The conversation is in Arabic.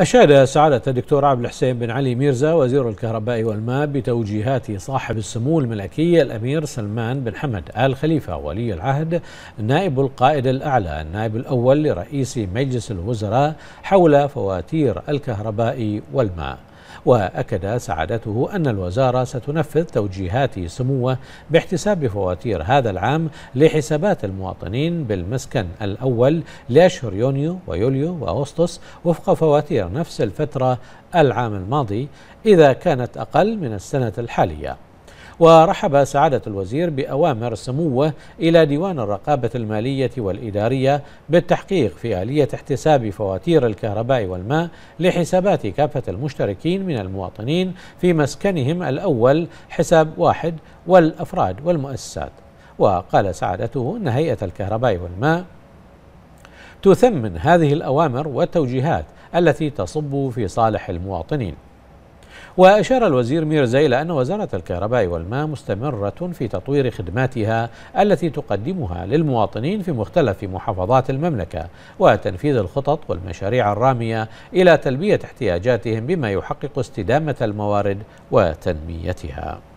أشاد سعادة الدكتور عبد الحسين بن علي ميرزا وزير الكهرباء والماء بتوجيهات صاحب السمو الملكي الأمير سلمان بن حمد آل خليفة ولي العهد نائب القائد الأعلى النائب الأول لرئيس مجلس الوزراء حول فواتير الكهرباء والماء وأكد سعادته أن الوزارة ستنفذ توجيهات سموه باحتساب فواتير هذا العام لحسابات المواطنين بالمسكن الأول لأشهر يونيو ويوليو وأغسطس وفق فواتير نفس الفترة العام الماضي إذا كانت أقل من السنة الحالية ورحب سعادة الوزير بأوامر سموه إلى ديوان الرقابة المالية والإدارية بالتحقيق في آلية احتساب فواتير الكهرباء والماء لحسابات كافة المشتركين من المواطنين في مسكنهم الأول حساب واحد والأفراد والمؤسسات وقال سعادته أن هيئة الكهرباء والماء تثمن هذه الأوامر والتوجيهات التي تصب في صالح المواطنين وأشار الوزير ميرزا إلى أن وزارة الكهرباء والماء مستمرة في تطوير خدماتها التي تقدمها للمواطنين في مختلف محافظات المملكة وتنفيذ الخطط والمشاريع الرامية إلى تلبية احتياجاتهم بما يحقق استدامة الموارد وتنميتها